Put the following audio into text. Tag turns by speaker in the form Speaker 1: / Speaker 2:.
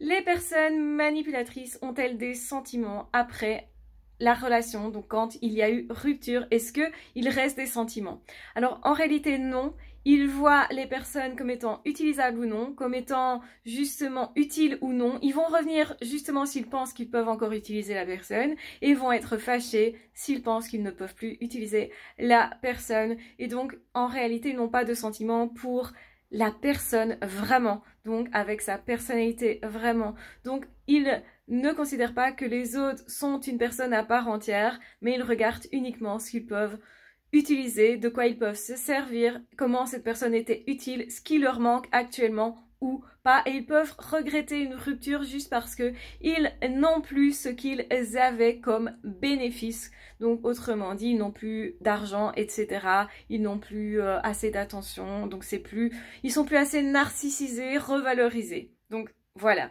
Speaker 1: Les personnes manipulatrices ont-elles des sentiments après la relation, donc quand il y a eu rupture, est-ce qu'il reste des sentiments Alors en réalité non, ils voient les personnes comme étant utilisables ou non, comme étant justement utiles ou non. Ils vont revenir justement s'ils pensent qu'ils peuvent encore utiliser la personne et vont être fâchés s'ils pensent qu'ils ne peuvent plus utiliser la personne. Et donc en réalité ils n'ont pas de sentiments pour la personne vraiment, donc avec sa personnalité vraiment. Donc ils ne considèrent pas que les autres sont une personne à part entière, mais ils regardent uniquement ce qu'ils peuvent utiliser, de quoi ils peuvent se servir, comment cette personne était utile, ce qui leur manque actuellement ou pas et ils peuvent regretter une rupture juste parce que ils n'ont plus ce qu'ils avaient comme bénéfice. Donc autrement dit, ils n'ont plus d'argent, etc. Ils n'ont plus euh, assez d'attention, donc c'est plus, ils sont plus assez narcissisés, revalorisés. Donc voilà.